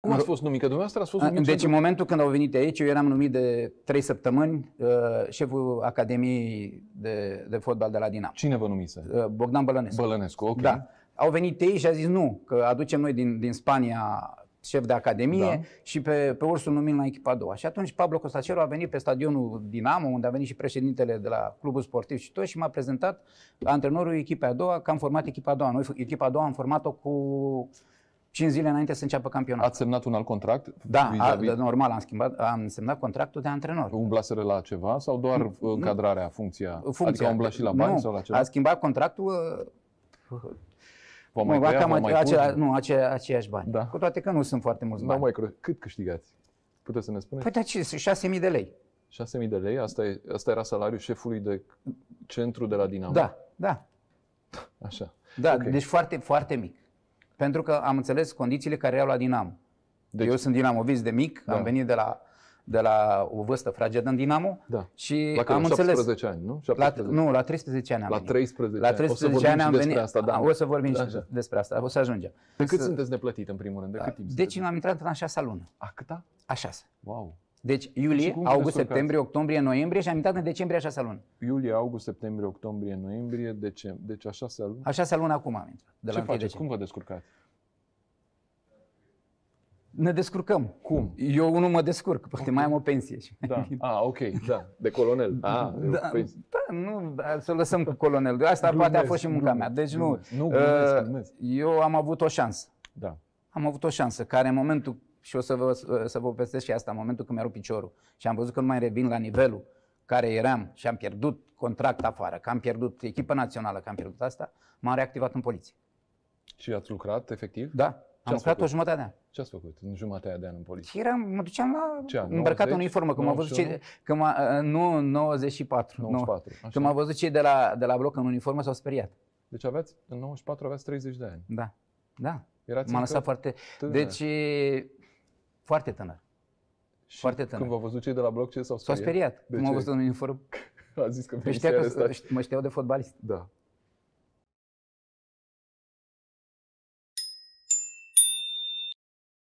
Cum ați fost Că dumneavoastră? Ați fost numit deci în momentul când au venit aici, eu eram numit de trei săptămâni uh, șeful Academiei de, de fotbal de la Dinamo. Cine vă numise? Uh, Bogdan Bălănescu. Bălănescu, ok. Da. Au venit ei și a zis nu, că aducem noi din, din Spania șef de academie da. și pe, pe ursul numim la echipa a doua. Și atunci Pablo Costacelo a venit pe stadionul Dinamo, unde a venit și președintele de la clubul sportiv și tot și m-a prezentat antrenorul echipei a doua, că am format echipa a doua. Noi echipa a doua am format-o cu 5 zile înainte să înceapă campionatul. Ați semnat un alt contract? Da, a, normal, am, schimbat, am semnat contractul de antrenor. Umblaseră la ceva sau doar nu, uh, încadrarea, funcția? funcția? Adică umbla și la bani nu, sau la ceva? a schimbat contractul uh, Vom mai crea, cam mai acela, nu, acea, aceiași bani. Da. Cu toate că nu sunt foarte mulți da, bani. Da, mai cred. Cât câștigați? Puteți să ne spuneți? Păi da, ce, 6.000 de lei. 6.000 de lei? Asta, e, asta era salariul șefului de centru de la Dinamo? Da, da. Așa. Da, okay. deci foarte, foarte mic. Pentru că am înțeles condițiile care erau la Dinamo. Deci, Eu sunt dinamovist de mic, da. am venit de la, de la o vârstă fragedă în Dinamo da. și la am 17 înțeles. ani, nu? 17. La, nu, la 13 ani am La 13 La 13 ani, ani am venit. Asta, da. O să vorbim da, și așa. despre asta, o să ajungem. De cât S- sunteți neplătit în primul rând? De da. cât timp da. Deci am intrat în a șasea lună. A câta? A șasea. Wow. Deci iulie, august, septembrie, octombrie, noiembrie și am intrat în decembrie a șasea lună. Iulie, august, septembrie, octombrie, noiembrie, decembrie. Deci a șasea lună. A șasea lună acum am intrat. De Ce la faceți? Decembrie. Cum vă descurcați? Ne descurcăm. Cum? Eu nu mă descurc, poate okay. mai am o pensie. Da. Ah, ok, da. De colonel. Ah, da, da, păi- da, nu, da, să lăsăm cu colonel. Asta glumesc, poate a fost și munca glumesc, mea. Deci glumesc, nu. Nu, glumesc, uh, glumesc. Eu am avut o șansă. Da. Am avut o șansă care în momentul și o să vă, să vă povestesc și asta în momentul când mi-a rupt piciorul și am văzut că nu mai revin la nivelul care eram și am pierdut contract afară, că am pierdut echipa națională, că am pierdut asta, m-am reactivat în poliție. Și ați lucrat efectiv? Da. Ce am lucrat făcut? o jumătate de an. Ce ați făcut în jumătate de an în poliție? Eram, mă duceam la Ce, an, îmbrăcat în uniformă, când m văzut cei, când m-a, uh, nu 94, 94 nu, când m-au văzut cei de la, de la bloc în uniformă s-au speriat. Deci aveți în 94 aveați 30 de ani. Da, da. Erați m-am lăsat foarte... Tână. Deci foarte tânăr. Și foarte tânăr. când v-au văzut cei de la bloc, ce s-au speriat? S-au speriat. De cum au văzut în uniform? A zis că că, mă știau de fotbalist. Da.